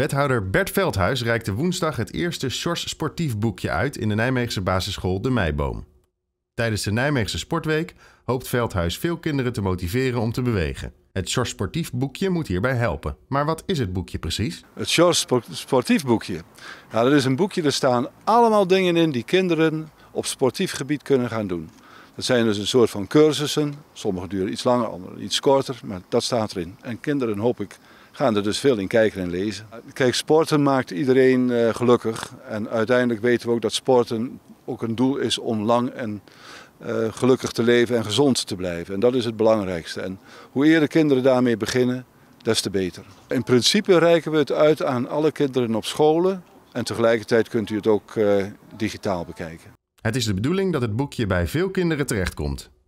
Wethouder Bert Veldhuis reikte woensdag het eerste Sjors sportief boekje uit in de Nijmeegse basisschool De Meiboom. Tijdens de Nijmeegse Sportweek hoopt Veldhuis veel kinderen te motiveren om te bewegen. Het SORS Sportief boekje moet hierbij helpen. Maar wat is het boekje precies? Het Sjors Sportief boekje. Nou, dat is een boekje, Er staan allemaal dingen in die kinderen op sportief gebied kunnen gaan doen. Dat zijn dus een soort van cursussen. Sommige duren iets langer, andere iets korter, maar dat staat erin. En kinderen hoop ik gaan er dus veel in kijken en lezen. Kijk, sporten maakt iedereen eh, gelukkig. En uiteindelijk weten we ook dat sporten ook een doel is om lang en eh, gelukkig te leven en gezond te blijven. En dat is het belangrijkste. En hoe eerder kinderen daarmee beginnen, des te beter. In principe reiken we het uit aan alle kinderen op scholen. En tegelijkertijd kunt u het ook eh, digitaal bekijken. Het is de bedoeling dat het boekje bij veel kinderen terechtkomt.